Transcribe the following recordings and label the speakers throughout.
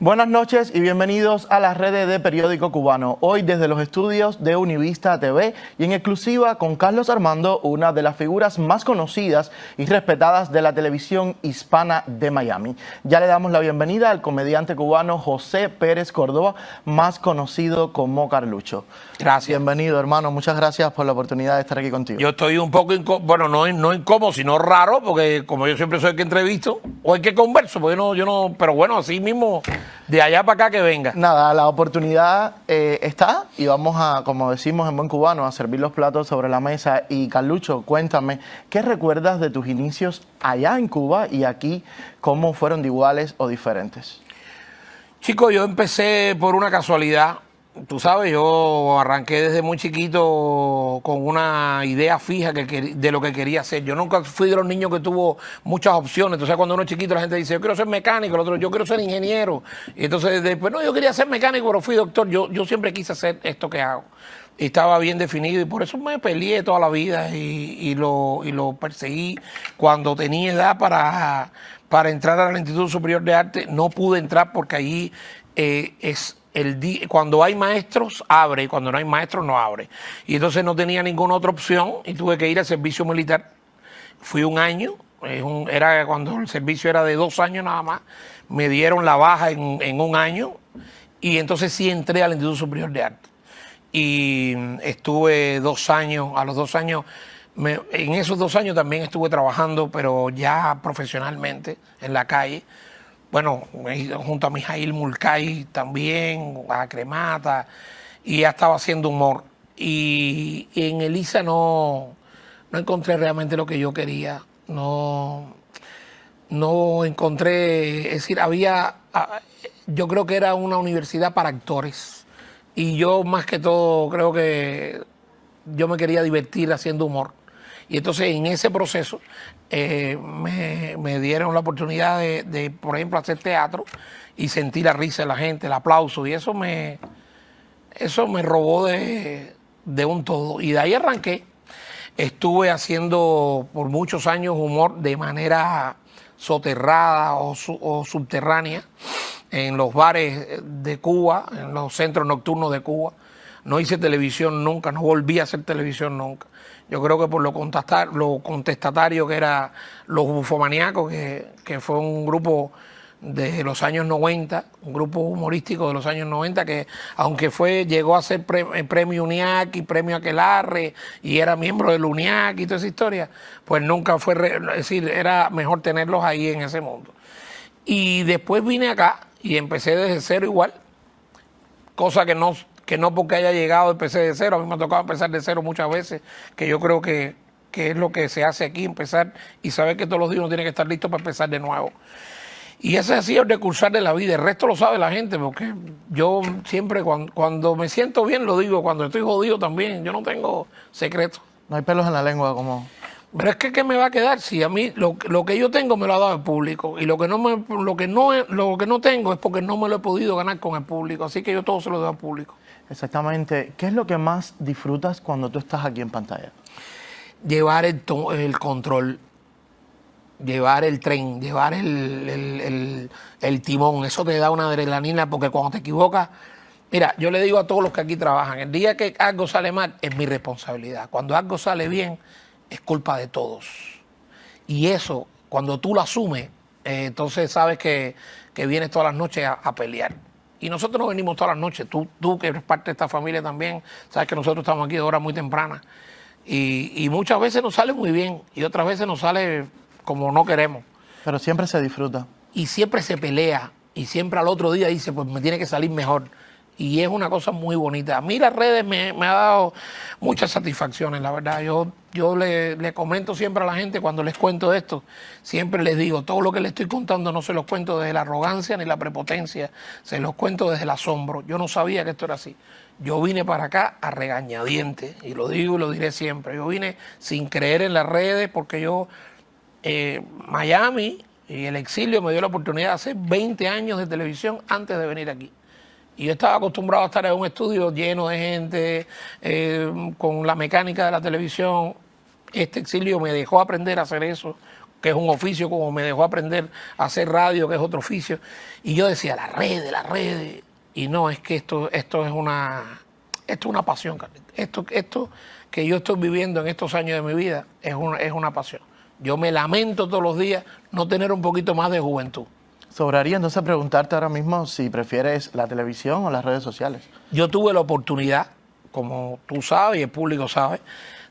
Speaker 1: Buenas noches y bienvenidos a las redes de Periódico Cubano. Hoy desde los estudios de Univista TV y en exclusiva con Carlos Armando, una de las figuras más conocidas y respetadas de la televisión hispana de Miami. Ya le damos la bienvenida al comediante cubano José Pérez Córdoba, más conocido como Carlucho. Gracias. Bienvenido, hermano. Muchas gracias por la oportunidad de estar aquí contigo.
Speaker 2: Yo estoy un poco, bueno, no, no incómodo, sino raro, porque como yo siempre soy el que entrevisto o el que converso, porque no, yo no, pero bueno, así mismo de allá para acá que venga.
Speaker 1: Nada, la oportunidad eh, está y vamos a, como decimos en buen cubano, a servir los platos sobre la mesa. Y Carlucho, cuéntame, ¿qué recuerdas de tus inicios allá en Cuba y aquí? ¿Cómo fueron de iguales o diferentes?
Speaker 2: Chico, yo empecé por una casualidad tú sabes, yo arranqué desde muy chiquito con una idea fija de lo que quería hacer. Yo nunca fui de los niños que tuvo muchas opciones. Entonces, cuando uno es chiquito, la gente dice, yo quiero ser mecánico, el otro, yo quiero ser ingeniero. Y entonces, después, no, yo quería ser mecánico, pero fui doctor. Yo, yo siempre quise hacer esto que hago. estaba bien definido y por eso me peleé toda la vida y, lo, y lo perseguí. Cuando tenía edad para, para entrar al Instituto Superior de Arte, no pude entrar porque allí eh, es el cuando hay maestros abre y cuando no hay maestros no abre. Y entonces no tenía ninguna otra opción y tuve que ir al servicio militar. Fui un año, era cuando el servicio era de dos años nada más, me dieron la baja en, un año y entonces sí entré al Instituto Superior de Arte. Y estuve dos años, a los dos años en esos dos años también estuve trabajando, pero ya profesionalmente en la calle bueno, junto a Mijail Mulcay también, a Cremata, y ya estaba haciendo humor. Y, en Elisa no, no encontré realmente lo que yo quería. No, no encontré, es decir, había, ah, yo creo que era una universidad para actores. Y yo más que todo creo que yo me quería divertir haciendo humor. Y entonces en ese proceso eh, me, dieron la oportunidad de, por ejemplo, hacer teatro y sentir la risa de la gente, el aplauso, y eso me, eso me robó de, un todo. Y de ahí arranqué. Estuve haciendo por muchos años humor de manera soterrada o subterránea en los bares de Cuba, en los centros nocturnos de Cuba. No hice televisión nunca, no volví a hacer televisión nunca. Yo creo que por lo, contestar, lo contestatario que era los bufomaníacos que, que fue un grupo de los años 90, un grupo humorístico de los años 90 que aunque fue llegó a ser eh, premio UNIAC y premio Aquelarre y era miembro del UNIAC y toda esa historia, pues nunca fue, es decir, era mejor tenerlos ahí en ese mundo. Y después vine acá y empecé desde cero igual, cosa que no que no porque haya llegado, empecé de cero, a mí me ha tocado empezar de cero muchas veces, que yo creo que, que es lo que se hace aquí, empezar y saber que todos los días uno tiene que estar listo para empezar de nuevo. Y ese ha sido el recursar de la vida. El resto lo sabe la gente, porque yo siempre, cuando, me siento bien, lo digo. Cuando estoy jodido también, yo no tengo secretos. No hay pelos en la lengua, como. Pero es que, ¿qué me va a quedar? Si a mí lo, lo que yo tengo me lo ha dado el público. Y lo que, no me, lo, que no, lo que no tengo es porque no me lo he podido ganar con el público. Así que yo todo se lo doy al público.
Speaker 1: Exactamente. ¿Qué es lo que más disfrutas
Speaker 2: cuando tú estás aquí en pantalla? Llevar el, el control, llevar el tren, llevar el, timón. Eso te da una adrenalina porque cuando te equivocas, mira, yo le digo a todos los que aquí trabajan, el día que algo sale mal es mi responsabilidad. Cuando algo sale bien, es culpa de todos. Y eso, cuando tú lo asumes, eh, entonces sabes que, vienes todas las noches a pelear. Y nosotros no venimos todas las noches. Tú, tú que eres parte de esta familia también, sabes que nosotros estamos aquí de hora muy temprana. Y, y muchas veces nos sale muy bien y otras veces nos sale como no queremos. Pero siempre se disfruta. Y siempre se pelea y siempre al otro día dice, pues me tiene que salir mejor y es una cosa muy bonita. A mí las redes me, han ha dado muchas satisfacciones, la verdad. Yo, yo le, comento siempre a la gente cuando les cuento esto, siempre les digo, todo lo que les estoy contando no se los cuento desde la arrogancia ni la prepotencia, se los cuento desde el asombro. Yo no sabía que esto era así. Yo vine para acá a regañadientes, y lo digo y lo diré siempre. Yo vine sin creer en las redes porque yo, eh, Miami y el exilio me dio la oportunidad de hacer 20 años de televisión antes de venir aquí. Y yo estaba acostumbrado a estar en un estudio lleno de gente, eh, con la mecánica de la televisión. Este exilio me dejó aprender a hacer eso, que es un oficio, como me dejó aprender a hacer radio, que es otro oficio. Y yo decía, las redes, las redes. Y no, es que esto, esto es una esto una pasión, esto, esto que yo estoy viviendo en estos años de mi vida es es una pasión. Yo me lamento todos los días no tener un poquito más de juventud. Sobraría entonces preguntarte ahora mismo si prefieres la televisión o las redes sociales. Yo tuve la oportunidad, como tú sabes y el público sabe,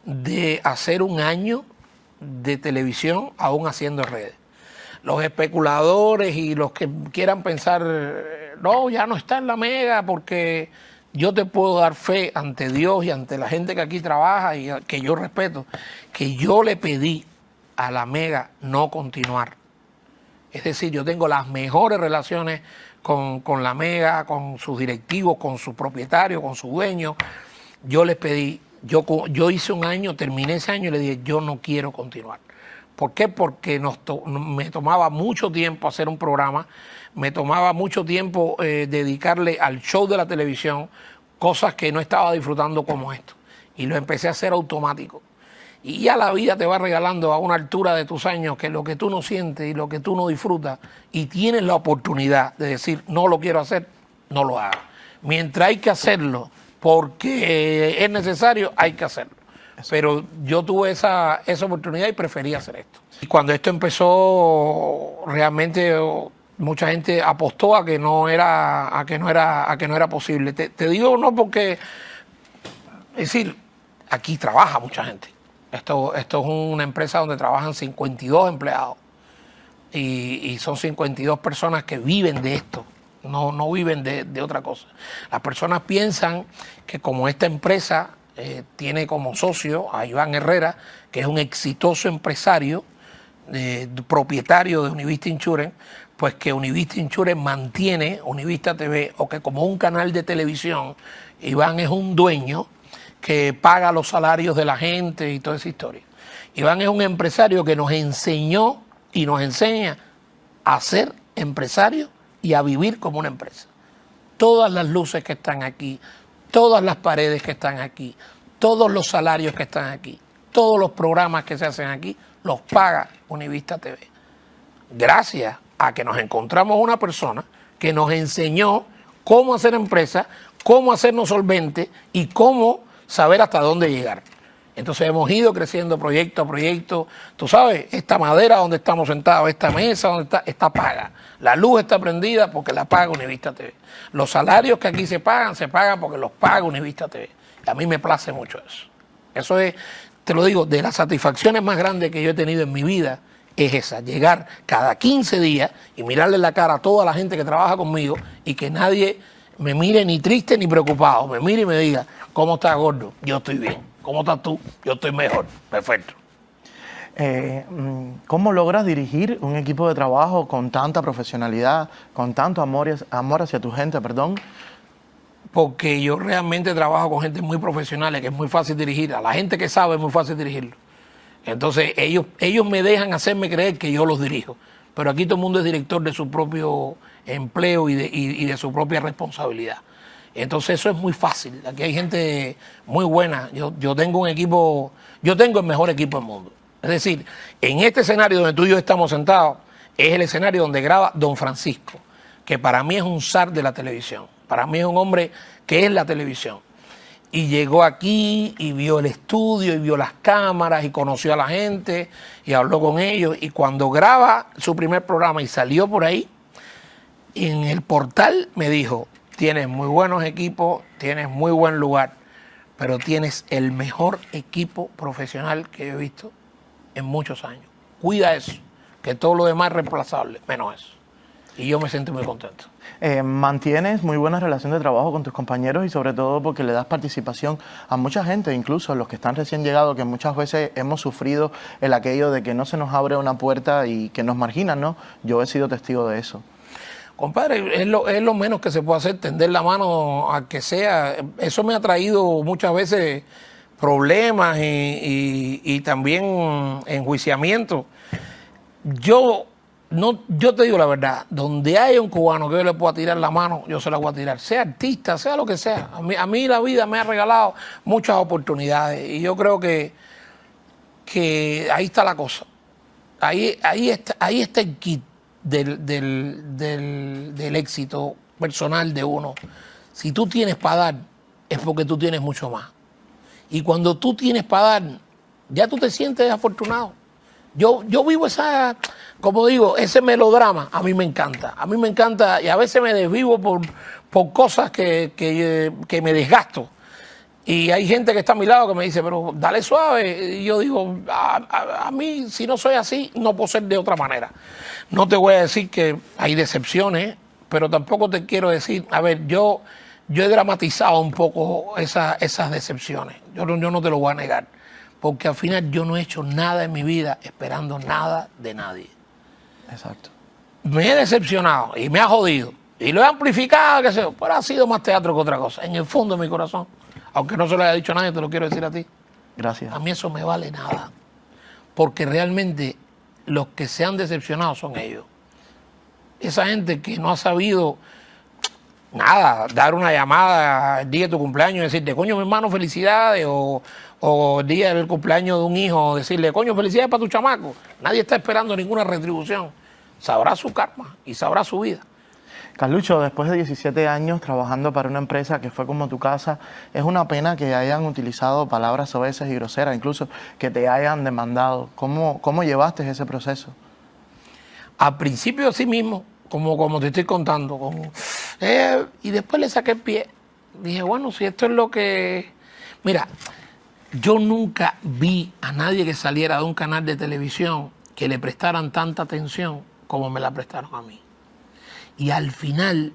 Speaker 2: de hacer un año de televisión aún haciendo redes. Los especuladores y los que quieran pensar, no, ya no está en la mega porque yo te puedo dar fe ante Dios y ante la gente que aquí trabaja y que yo respeto, que yo le pedí a la mega no continuar es decir, yo tengo las mejores relaciones con, la Mega, con sus directivos, con su propietario, con su dueño. Yo les pedí, yo, yo hice un año, terminé ese año y le dije, yo no quiero continuar. ¿Por qué? Porque me tomaba mucho tiempo hacer un programa, me tomaba mucho tiempo eh, dedicarle al show de la televisión cosas que no estaba disfrutando como esto. Y lo empecé a hacer automático. Y ya la vida te va regalando a una altura de tus años que lo que tú no sientes y lo que tú no disfrutas y tienes la oportunidad de decir no lo quiero hacer, no lo hagas. Mientras hay que hacerlo porque es necesario, hay que hacerlo. Pero yo tuve esa, esa oportunidad y preferí hacer esto. Y cuando esto empezó, realmente mucha gente apostó a que no era, a que no era, a que no era posible. Te, te digo no porque, es decir, aquí trabaja mucha gente. Esto, es una empresa donde trabajan 52 empleados y, son 52 personas que viven de esto, no, no viven de, otra cosa. Las personas piensan que como esta empresa eh, tiene como socio a Iván Herrera, que es un exitoso empresario, eh, propietario de Univista Insurance, pues que Univista Insurance mantiene Univista TV o que como un canal de televisión, Iván es un dueño que paga los salarios de la gente y toda esa historia. Iván es un empresario que nos enseñó y nos enseña a ser empresarios y a vivir como una empresa. Todas las luces que están aquí, todas las paredes que están aquí, todos los salarios que están aquí, todos los programas que se hacen aquí, los paga Univista TV. Gracias a que nos encontramos una persona que nos enseñó cómo hacer empresa, cómo hacernos solvente y cómo saber hasta dónde llegar. Entonces hemos ido creciendo proyecto a proyecto. Tú sabes, esta madera donde estamos sentados, esta mesa donde está, está paga. La luz está prendida porque la paga Univista TV. Los salarios que aquí se pagan, se pagan porque los paga Univista TV. a mí me place mucho eso. Eso es, te lo digo, de las satisfacciones más grandes que yo he tenido en mi vida es esa, llegar cada 15 días y mirarle la cara a toda la gente que trabaja conmigo y que nadie me mire ni triste ni preocupado, me mire y me diga, ¿Cómo estás, gordo? Yo estoy bien. ¿Cómo estás tú? Yo estoy mejor. Perfecto. Eh, mm, ¿Cómo logras
Speaker 1: dirigir un equipo de trabajo con tanta profesionalidad, con tanto amor, hacia tu
Speaker 2: gente, perdón? Porque yo realmente trabajo con gente muy profesional, que es muy fácil dirigir. A la gente que sabe es muy fácil dirigirlo. Entonces ellos, ellos me dejan hacerme creer que yo los dirijo. Pero aquí todo el mundo es director de su propio empleo y de su propia responsabilidad. Entonces eso es muy fácil. Aquí hay gente muy buena. Yo, tengo un equipo, yo tengo el mejor equipo del mundo. Es decir, en este escenario donde tú y yo estamos sentados, es el escenario donde graba Don Francisco, que para mí es un zar de la televisión. Para mí es un hombre que es la televisión. Y llegó aquí y vio el estudio y vio las cámaras y conoció a la gente y habló con ellos. Y cuando graba su primer programa y salió por ahí, en el portal me dijo, Tienes muy buenos equipos, tienes muy buen lugar, pero tienes el mejor equipo profesional que he visto en muchos años. Cuida eso, que todo lo demás es reemplazable, menos eso. Y yo me siento muy contento. Eh, mantienes
Speaker 1: muy buena relación de trabajo con tus compañeros y sobre todo porque le das participación a mucha gente, incluso a los que están recién llegados, que muchas veces hemos sufrido el aquello de que no se nos abre una puerta
Speaker 2: y que nos marginan, ¿no? Yo he sido testigo de eso. Compadre, es lo, menos que se puede hacer, tender la mano a que sea. Eso me ha traído muchas veces problemas y, también enjuiciamiento. Yo no, yo te digo la verdad, donde hay un cubano que yo le pueda tirar la mano, yo se la voy a tirar, sea artista, sea lo que sea. A mí, la vida me ha regalado muchas oportunidades y yo creo que, que ahí está la cosa. Ahí, ahí, está, ahí está el kit del, del, del, éxito personal de uno. Si tú tienes para dar, es porque tú tienes mucho más. Y cuando tú tienes para dar, ya tú te sientes afortunado. Yo, yo vivo esa, como digo, ese melodrama, a mí me encanta. A mí me encanta y a veces me desvivo por, por cosas que, que, eh, que me desgasto. Y hay gente que está a mi lado que me dice, pero dale suave. Y yo digo, a, mí, si no soy así, no puedo ser de otra manera. No te voy a decir que hay decepciones, pero tampoco te quiero decir, a ver, yo, yo he dramatizado un poco esas decepciones. Yo, yo no te lo voy a negar. Porque al final yo no he hecho nada en mi vida esperando nada de nadie. Exacto. Me he decepcionado y me ha jodido. Y lo he amplificado, qué sé yo, pero ha sido más teatro que otra cosa. En el fondo de mi corazón aunque no se lo haya dicho a nadie, te lo quiero decir a ti. Gracias. A mí eso me vale nada. Porque realmente los que se han decepcionado son ellos. Esa gente que no ha sabido nada, dar una llamada el día de tu cumpleaños y decirte, coño, mi hermano, felicidades, o, o el día del cumpleaños de un hijo, decirle, coño, felicidades para tu chamaco. Nadie está esperando ninguna retribución. Sabrá su karma y sabrá su vida.
Speaker 1: Carlucho, después de 17 años trabajando para una empresa que fue como tu casa, es una pena que hayan utilizado palabras obesas y groseras, incluso que te hayan demandado. ¿Cómo, cómo llevaste ese proceso?
Speaker 2: Al principio sí mismo, como, como te estoy contando. Eh, y después le saqué el pie. Dije, bueno, si esto es lo que... Mira, yo nunca vi a nadie que saliera de un canal de televisión que le prestaran tanta atención como me la prestaron a mí y al final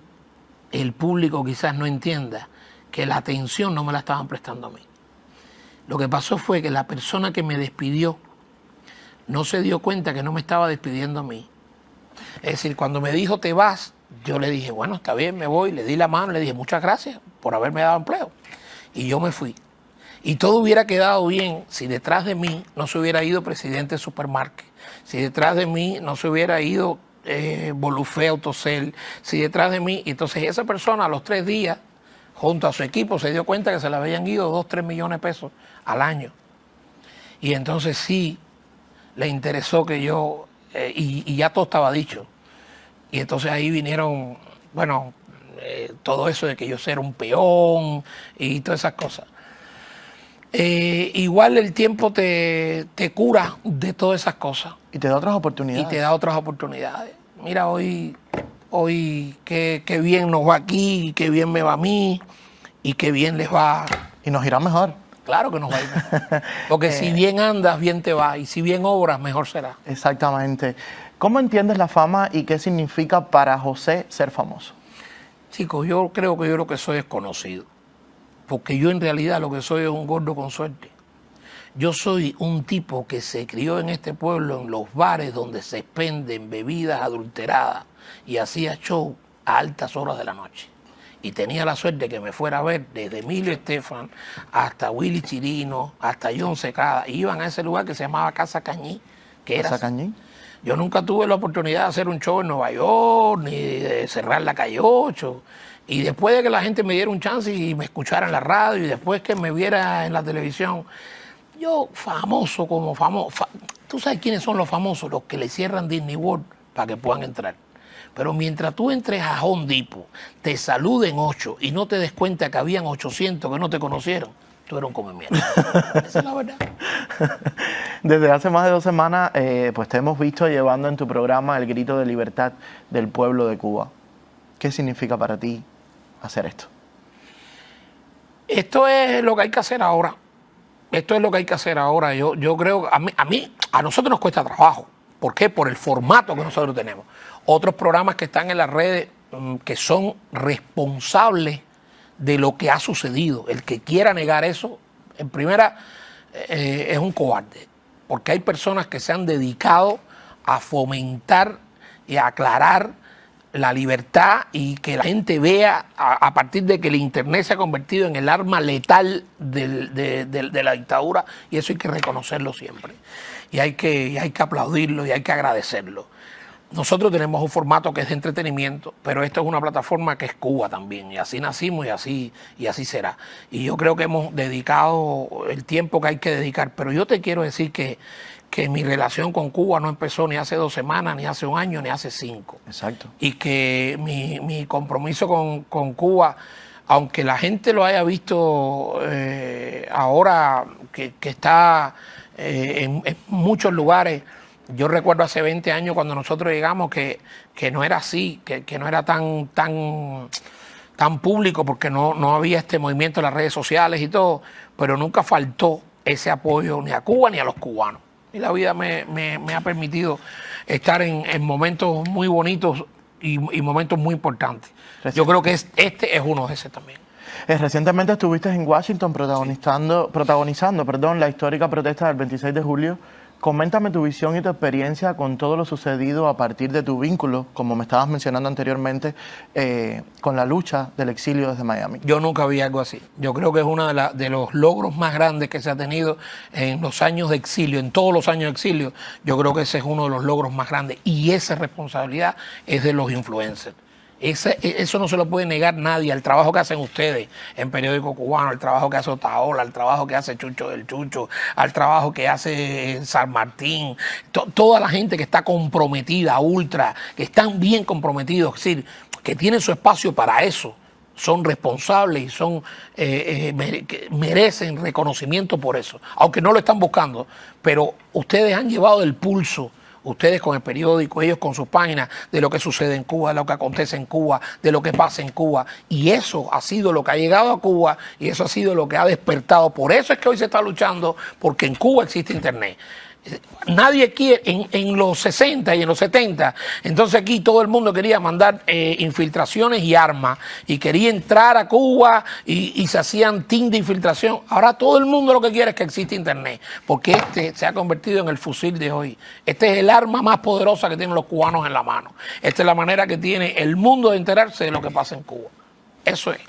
Speaker 2: el público quizás no entienda que la atención no me la estaban prestando a mí. Lo que pasó fue que la persona que me despidió no se dio cuenta que no me estaba despidiendo a mí. Es decir, cuando me dijo te vas, yo le dije, bueno, está bien, me voy, le di la mano, le dije muchas gracias por haberme dado empleo. Y yo me fui. Y todo hubiera quedado bien si detrás de mí no se hubiera ido presidente de supermarket, si detrás de mí no se hubiera ido eh, Bolufé, Autocel, si detrás de mí. Y entonces esa persona a los tres días, junto a su equipo, se dio cuenta que se le habían ido dos, tres millones de pesos al año. Y entonces sí le interesó que yo, eh, y, ya todo estaba dicho. Y entonces ahí vinieron, bueno, eh, todo eso de que yo era un peón y todas esas cosas. Eh, igual el tiempo te, cura de todas esas cosas. Y te da otras oportunidades. Y te da otras oportunidades. Mira, hoy, hoy qué, bien nos va aquí, qué bien me va a mí, y qué bien les va. Y nos irá mejor. Claro que nos va a ir mejor. Porque si eh. bien andas, bien te va. Y si bien obras, mejor será.
Speaker 1: Exactamente.
Speaker 2: ¿Cómo entiendes la fama y qué significa para José ser famoso? Chicos, yo creo que yo lo que soy es conocido porque yo en realidad lo que soy es un gordo con suerte. Yo soy un tipo que se crió en este pueblo, en los bares donde se expenden bebidas adulteradas y hacía show a altas horas de la noche. Y tenía la suerte que me fuera a ver desde Emilio Estefan hasta Willy Chirino, hasta John Secada. iban a ese lugar que se llamaba Casa Cañí. Que ¿Casa era, Cañí? Yo nunca tuve la oportunidad de hacer un show en Nueva York, ni de cerrar la calle 8 y después de que la gente me diera un chance y me escuchara en la radio y después que me viera en la televisión, yo famoso como famoso, tú sabes quiénes son los famosos, los que le cierran Disney World para que puedan entrar. Pero mientras tú entres a Home te saluden ocho y no te des cuenta que habían 800 que no te conocieron, tú eres un come mierda. Esa es la verdad.
Speaker 1: Desde hace más de dos semanas, eh, pues te hemos visto llevando en tu programa el grito de libertad del pueblo de Cuba. ¿Qué significa para ti hacer esto?
Speaker 2: Esto es lo que hay que hacer ahora. Esto es lo que hay que hacer ahora. Yo, yo creo, a mí, a mí, a nosotros nos cuesta trabajo. ¿Por qué? Por el formato que nosotros tenemos. Otros programas que están en las redes mm, que son responsables de lo que ha sucedido. El que quiera negar eso, en primera, eh, es un cobarde. Porque hay personas que se han dedicado a fomentar y a aclarar la libertad y que la gente vea a, partir de que el Internet se ha convertido en el arma letal de, la dictadura y eso hay que reconocerlo siempre. Y hay que, hay que aplaudirlo y hay que agradecerlo. Nosotros tenemos un formato que es de entretenimiento, pero esto es una plataforma que es Cuba también, y así nacimos y así, y así será. Y yo creo que hemos dedicado el tiempo que hay que dedicar, pero yo te quiero decir que que mi relación con Cuba no empezó ni hace dos semanas, ni hace un año, ni hace cinco. Exacto. Y que mi, compromiso con, Cuba, aunque la gente lo haya visto eh, ahora que, está eh, en, muchos lugares, yo recuerdo hace 20 años cuando nosotros llegamos que, que no era así, que, no era tan, tan, tan público porque no había este movimiento en las redes sociales y todo, pero nunca faltó ese apoyo ni a Cuba ni a los cubanos y la vida me, ha permitido estar en, momentos muy bonitos y, momentos muy importantes. Yo creo que este es uno de ese también.
Speaker 1: Eh, recientemente estuviste en Washington protagonizando, protagonizando perdón, la histórica protesta del 26 de julio Coméntame tu visión y tu experiencia con todo lo sucedido a partir de tu vínculo, como me estabas mencionando anteriormente, eh, con la lucha del exilio desde Miami.
Speaker 2: Yo nunca vi algo así. Yo creo que es uno de los logros más grandes que se ha tenido en los años de exilio, en todos los años de exilio. Yo creo que ese es uno de los logros más grandes y esa responsabilidad es de los influencers. E, eso no se lo puede negar nadie, al trabajo que hacen ustedes en periódico cubano, el trabajo que hace Otaola, al trabajo que hace Chucho del Chucho, al trabajo que hace San Martín, toda la gente que está comprometida, ultra, que están bien comprometidos, es decir, que tienen su espacio para eso son responsables y son eh, eh, merecen reconocimiento por eso, aunque no lo están buscando, pero ustedes han llevado el pulso ustedes con el periódico, ellos con sus páginas, de lo que sucede en Cuba, de lo que acontece en Cuba, de lo que pasa en Cuba. Y eso ha sido lo que ha llegado a Cuba y eso ha sido lo que ha despertado. Por eso es que hoy se está luchando, porque en Cuba existe Internet nadie quiere, en, los 60 y en los 70, entonces aquí todo el mundo quería mandar eh, infiltraciones y armas y quería entrar a Cuba y, se hacían team de infiltración. Ahora todo el mundo lo que quiere es que exista Internet, porque este se ha convertido en el fusil de hoy. Este es el arma más poderosa que tienen los cubanos en la mano. Esta es la manera que tiene el mundo de enterarse de lo que pasa en Cuba. Eso es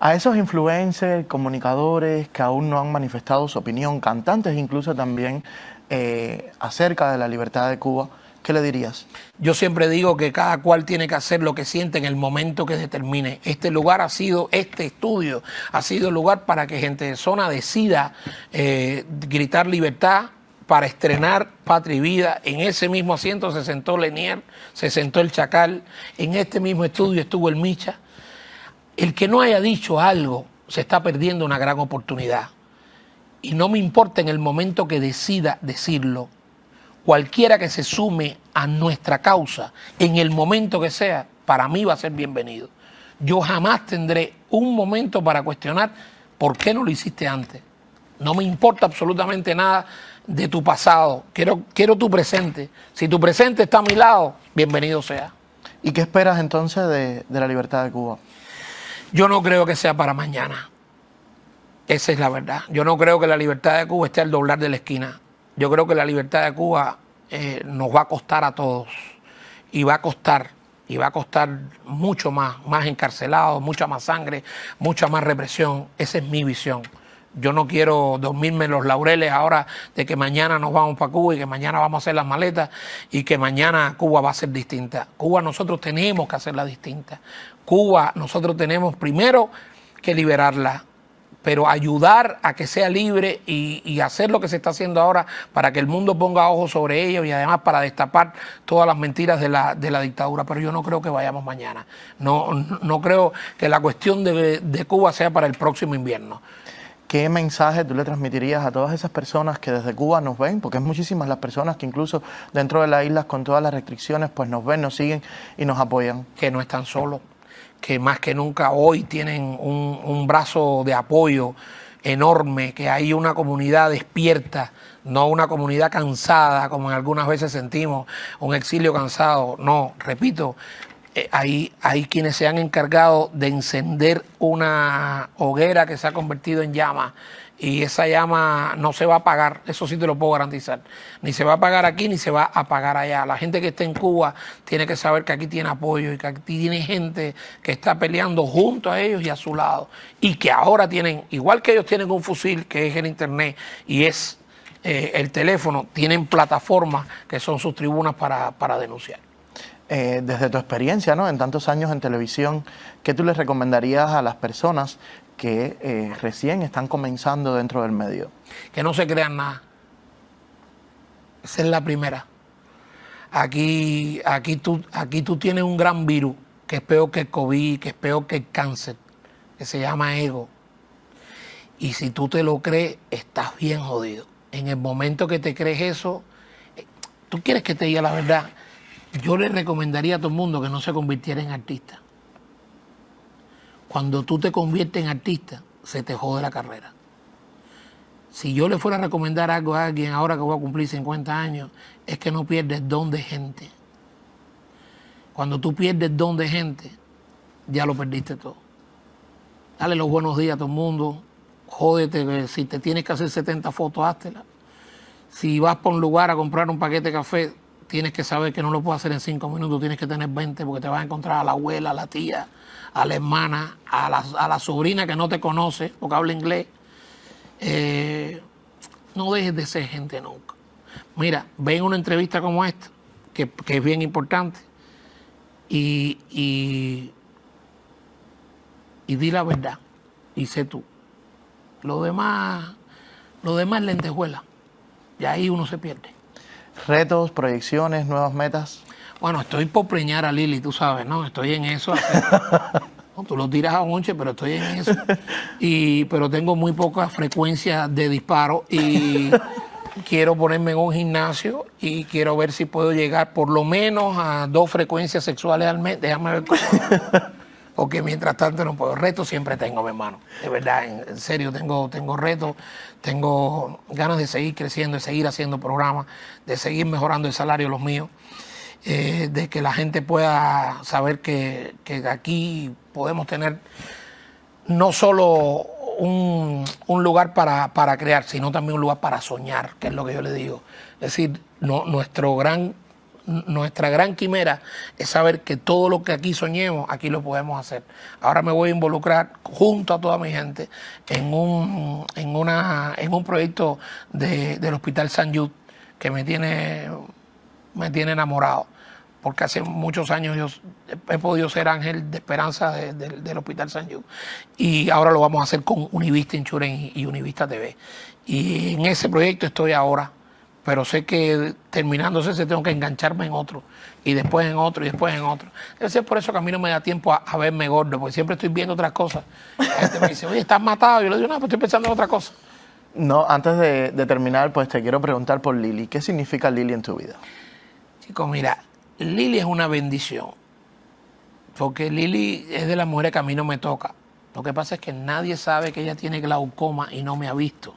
Speaker 1: a esos influencers, comunicadores que aún no han manifestado su
Speaker 2: opinión, cantantes incluso también, eh, acerca de la libertad de Cuba, ¿qué le dirías? Yo siempre digo que cada cual tiene que hacer lo que siente en el momento que determine. Este lugar ha sido, este estudio ha sido el lugar para que gente de zona decida eh, gritar libertad, para estrenar Patria y Vida. En ese mismo asiento se sentó Lenier, se sentó el Chacal, en este mismo estudio estuvo el Micha. El que no haya dicho algo se está perdiendo una gran oportunidad y no me importa en el momento que decida decirlo, cualquiera que se sume a nuestra causa, en el momento que sea, para mí va a ser bienvenido. Yo jamás tendré un momento para cuestionar por qué no lo hiciste antes. No me importa absolutamente nada de tu pasado. Quiero, quiero tu presente. Si tu presente está a mi lado, bienvenido sea. ¿Y qué esperas entonces de la libertad de Cuba? Yo no creo que sea para mañana. Esa es la verdad. Yo no creo que la libertad de Cuba esté al doblar de la esquina. Yo creo que la libertad de Cuba eh, nos va a costar a todos. Y va a costar, y va a costar mucho más, más encarcelados, mucha más sangre, mucha más represión. Esa es mi visión. Yo no quiero dormirme en los laureles ahora de que mañana nos vamos para Cuba y que mañana vamos a hacer las maletas y que mañana Cuba va a ser distinta. Cuba nosotros tenemos que hacerla distinta. Cuba nosotros tenemos primero que liberarla pero ayudar a que sea libre y, hacer lo que se está haciendo ahora para que el mundo ponga ojos sobre ello y además para destapar todas las mentiras de la, dictadura. Pero yo no creo que vayamos mañana. No, no creo que la cuestión de, de Cuba sea para el próximo invierno. ¿Qué mensaje tú le transmitirías a
Speaker 1: todas esas personas que desde Cuba nos ven? Porque es muchísimas las personas que incluso dentro de las islas con todas las
Speaker 2: restricciones pues nos ven, nos siguen y nos apoyan. Que no están solos que más que nunca hoy tienen un, brazo de apoyo enorme, que hay una comunidad despierta, no una comunidad cansada, como en algunas veces sentimos, un exilio cansado. No, repito, eh, hay, hay, quienes se han encargado de encender una hoguera que se ha convertido en llama y esa llama no se va a apagar, eso sí te lo puedo garantizar. Ni se va a apagar aquí ni se va a apagar allá. La gente que está en Cuba tiene que saber que aquí tiene apoyo y que aquí tiene gente que está peleando junto a ellos y a su lado. Y que ahora tienen, igual que ellos tienen un fusil que es el Internet y es eh, el teléfono, tienen plataformas que son sus tribunas para, denunciar.
Speaker 1: Eh, desde tu experiencia, ¿no? En tantos años en televisión, ¿qué tú les recomendarías a las personas que eh, recién están comenzando dentro del medio.
Speaker 2: Que no se crean nada. Esa es la primera. Aquí, aquí, tú, aquí tú tienes un gran virus que es peor que el COVID, que es peor que el cáncer, que se llama ego. Y si tú te lo crees, estás bien jodido. En el momento que te crees eso, eh, tú quieres que te diga la verdad. Yo le recomendaría a todo el mundo que no se convirtiera en artista cuando tú te conviertes en artista, se te jode la carrera. Si yo le fuera a recomendar algo a alguien ahora que voy a cumplir 50 años, es que no pierdes don de gente. Cuando tú pierdes don de gente, ya lo perdiste todo. Dale los buenos días a todo el mundo. Jódete, si te tienes que hacer 70 fotos, háztelas. Si vas por un lugar a comprar un paquete de café, tienes que saber que no lo puedes hacer en 5 minutos, tienes que tener 20 porque te vas a encontrar a la abuela, a la tía, a la hermana, a la, sobrina que no te conoce porque habla inglés. Eh, no dejes de ser gente nunca. Mira, ven una entrevista como esta, que, es bien importante, y, y, y di la verdad, y sé tú. Lo demás, lo demás lentejuela, y ahí uno se pierde. ¿Retos,
Speaker 1: proyecciones,
Speaker 2: nuevas metas? Bueno, estoy por preñar a Lili, tú sabes, ¿no? Estoy en eso. tú lo tiras a unche, pero estoy en eso. Y, pero tengo muy poca frecuencia de disparo y quiero ponerme en un gimnasio y quiero ver si puedo llegar por lo menos a dos frecuencias sexuales al mes. Déjame ver cómo. Porque mientras tanto no puedo. Reto siempre tengo, mi hermano. De verdad, en, serio, tengo, tengo retos, tengo ganas de seguir creciendo, de seguir haciendo programas, de seguir mejorando el salario los míos. Eh, de que la gente pueda saber que, aquí podemos tener no solo un, lugar para, crear, sino también un lugar para soñar, que es lo que yo le digo. Es decir, nuestro gran, nuestra gran quimera es saber que todo lo que aquí soñemos, aquí lo podemos hacer. Ahora me voy a involucrar junto a toda mi gente en un, en una, en un proyecto del Hospital San Yud que me tiene, me tiene enamorado porque hace muchos años yo he podido ser ángel de esperanza del Hospital San Juan Y ahora lo vamos a hacer con Univista Insurance y Univista TV. Y en ese proyecto estoy ahora, pero sé que terminándose se tengo que engancharme en otro, y después en otro, y después en otro. Debe por eso que a mí no me da tiempo a, verme gordo, porque siempre estoy viendo otras cosas. La gente me dice, oye, estás matado. Yo le digo, no, pues estoy pensando en otra cosa. No, antes
Speaker 1: de, de terminar, pues te quiero preguntar por Lili. ¿Qué significa Lili en tu vida?
Speaker 2: Chicos, mira, Lili es una bendición, porque Lili es de las mujeres que a mí no me toca. Lo que pasa es que nadie sabe que ella tiene glaucoma y no me ha visto.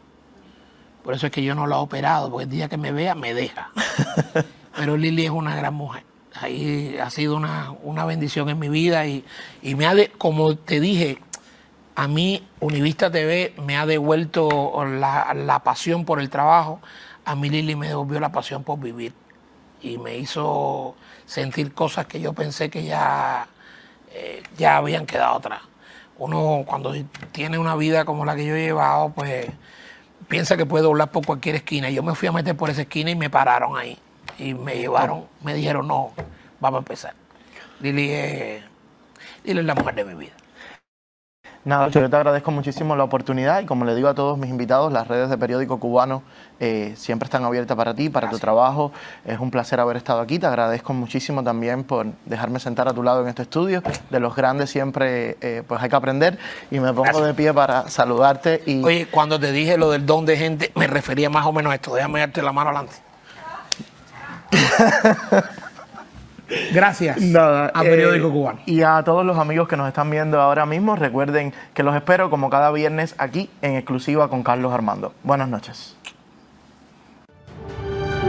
Speaker 2: Por eso es que yo no la he operado, porque el día que me vea me deja. Pero Lili es una gran mujer. Ahí ha sido una, una bendición en mi vida y, me ha, como te dije, a mí Univista TV me ha devuelto la, la pasión por el trabajo, a mí Lili me devolvió la pasión por vivir y me hizo sentir cosas que yo pensé que ya, eh, ya habían quedado atrás. Uno cuando tiene una vida como la que yo he llevado, pues piensa que puede doblar por cualquier esquina. Yo me fui a meter por esa esquina y me pararon ahí. Y me llevaron, me dijeron, no, vamos a empezar. Lili Lili es la mujer de mi vida.
Speaker 1: Nada, yo te agradezco muchísimo la oportunidad y como le digo a todos mis invitados, las redes de periódico cubano eh, siempre están abiertas para ti, para tu trabajo. Es un placer haber estado aquí. Te agradezco muchísimo también por dejarme sentar a tu lado en este estudio. De los grandes siempre eh, pues hay que
Speaker 2: aprender y me pongo de pie para saludarte. Y... Oye, cuando te dije lo del don de gente, me refería más o menos a esto. Déjame darte la mano adelante.
Speaker 1: Gracias a Periódico eh, Cubano. Y a todos los amigos que nos están viendo ahora mismo, recuerden que los espero como cada viernes aquí en exclusiva con Carlos Armando. Buenas noches.